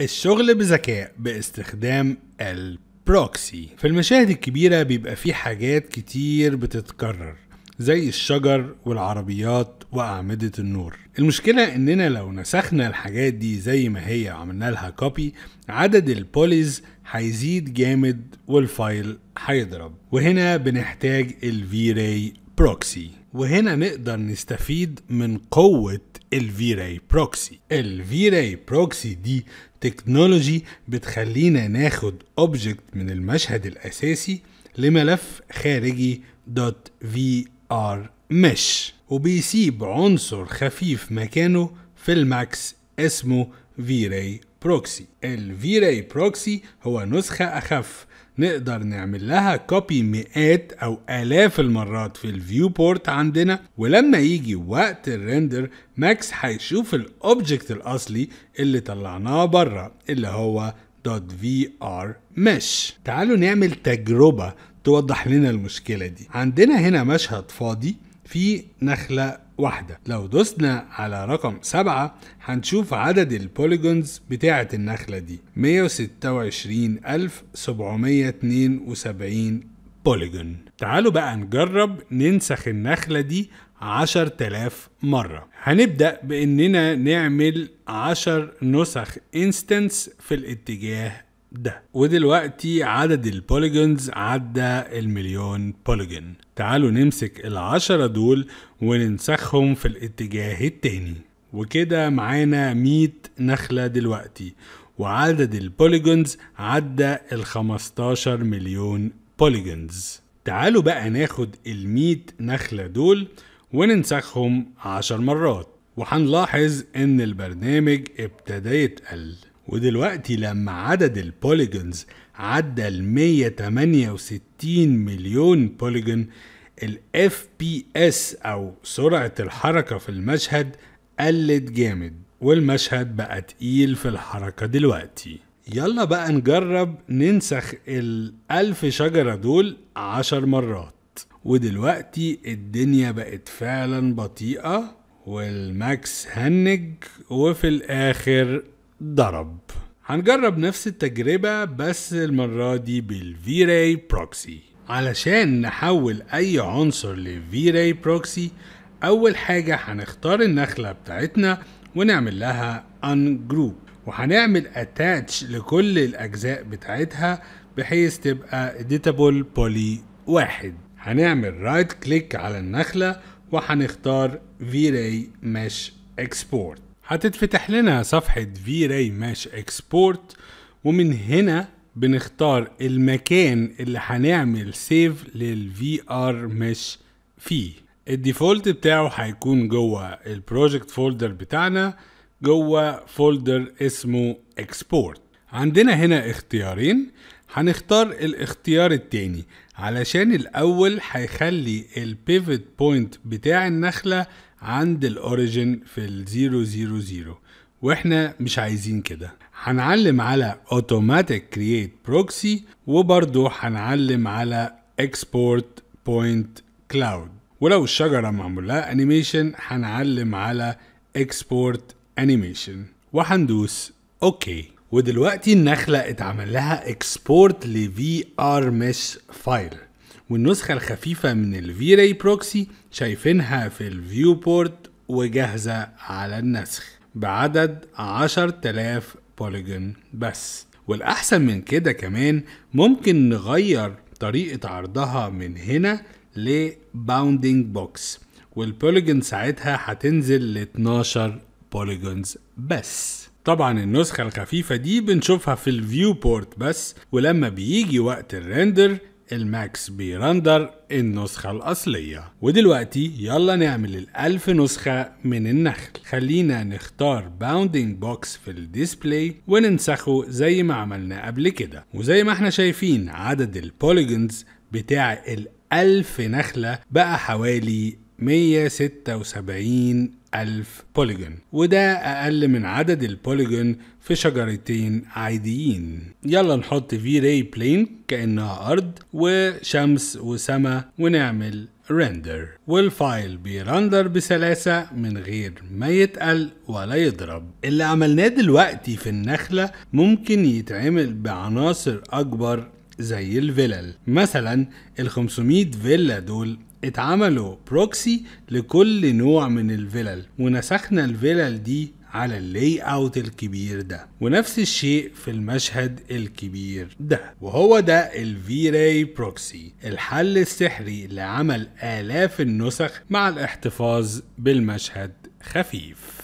الشغل بذكاء باستخدام البروكسي في المشاهد الكبيرة بيبقى في حاجات كتير بتتكرر زي الشجر والعربيات وأعمدة النور المشكلة إننا لو نسخنا الحاجات دي زي ما هي وعملنا لها كوبي عدد البوليز هيزيد جامد والفايل هيضرب وهنا بنحتاج الفي راي بروكسي وهنا نقدر نستفيد من قوة الفي راي بروكسي الفي راي بروكسي دي تكنولوجي بتخلينا ناخد اوبجكت من المشهد الاساسي لملف خارجي دوت في ار مش وبيسيب عنصر خفيف مكانه في الماكس اسمه في راي بروكسي الفي راي بروكسي هو نسخة أخف نقدر نعمل لها كوبي مئات أو آلاف المرات في الفيو بورت عندنا ولما يجي وقت الريندر ماكس هيشوف الأوبجكت الأصلي اللي طلعناه بره اللي هو .vr mesh تعالوا نعمل تجربة توضح لنا المشكلة دي عندنا هنا مشهد فاضي فيه نخلة واحدة لو دوسنا على رقم سبعة هنشوف عدد البوليجونز بتاعة النخلة دي 126772 بوليجون تعالوا بقى نجرب ننسخ النخلة دي 10000 مرة هنبدأ بإننا نعمل 10 نسخ انستنس في الاتجاه ده ودلوقتي عدد البوليجونز عدى المليون بوليجون تعالوا نمسك العشرة دول وننسخهم في الاتجاه التاني وكده معانا مية نخلة دلوقتي وعدد البوليجونز عدى الخمستاشر مليون بوليجونز تعالوا بقى ناخد ال نخلة دول وننسخهم عشر مرات وهنلاحظ ان البرنامج ابتدى يتقل ودلوقتي لما عدد البوليجونز عدى ال 168 مليون بوليجون ال FPS أو سرعة الحركة في المشهد قلت جامد والمشهد بقى تقيل في الحركة دلوقتي يلا بقى نجرب ننسخ الألف شجرة دول عشر مرات ودلوقتي الدنيا بقت فعلا بطيئة والماكس هنج وفي الآخر ضرب هنجرب نفس التجربة بس المرة دي بالفيراي بروكسي علشان نحول اي عنصر لفيراي بروكسي اول حاجة هنختار النخلة بتاعتنا ونعمل لها ungroup وهنعمل اتاتش لكل الاجزاء بتاعتها بحيث تبقى editable poly واحد هنعمل رايت right كليك على النخلة وهنختار V-Ray Mesh Export هتتفتح لنا صفحة في راي ماش اكسبورت ومن هنا بنختار المكان اللي هنعمل سيف للفي ار مش فيه الديفولت بتاعه هيكون جوه البروجكت فولدر بتاعنا جوه فولدر اسمه اكسبورت عندنا هنا اختيارين هنختار الاختيار التاني علشان الأول هيخلي البيفت بوينت بتاع النخلة عند الاوريجن في ال 000 واحنا مش عايزين كده هنعلم على اوتوماتيك كرييت بروكسي وبرضو هنعلم على اكسبورت بوينت كلاود ولو الشجرة معمول لها انيميشن هنعلم على اكسبورت انيميشن وهندوس اوكي ودلوقتي النخلة اتعمل لها اكسبورت لفي ار مش فايل والنسخة الخفيفة من الفي راي بروكسي شايفينها في الفيو بورت وجاهزة على النسخ بعدد 10000 بوليجون بس والأحسن من كده كمان ممكن نغير طريقة عرضها من هنا لباوندينج بوكس والبوليجون ساعتها هتنزل ل 12 بوليجونز بس طبعا النسخة الخفيفة دي بنشوفها في الفيو بورت بس ولما بيجي وقت الريندر الماكس بيرندر النسخة الأصلية ودلوقتي يلا نعمل الألف نسخة من النخل خلينا نختار باوندينج بوكس في الديسبلاي وننسخه زي ما عملنا قبل كده وزي ما احنا شايفين عدد البوليجونز بتاع الألف نخلة بقى حوالي 176 ألف بوليجون وده أقل من عدد البوليجون في شجرتين عاديين يلا نحط في راي بلين كأنها أرض وشمس وسماء ونعمل ريندر والفايل بيرندر بسلاسة من غير ما يتقل ولا يضرب اللي عملناه دلوقتي في النخلة ممكن يتعمل بعناصر أكبر زي الفلل مثلا ال 500 فيلا دول اتعملوا بروكسي لكل نوع من الفلل ونسخنا الفلل دي على اللاي اوت الكبير ده ونفس الشيء في المشهد الكبير ده وهو ده الفي راي بروكسي الحل السحري لعمل الاف النسخ مع الاحتفاظ بالمشهد خفيف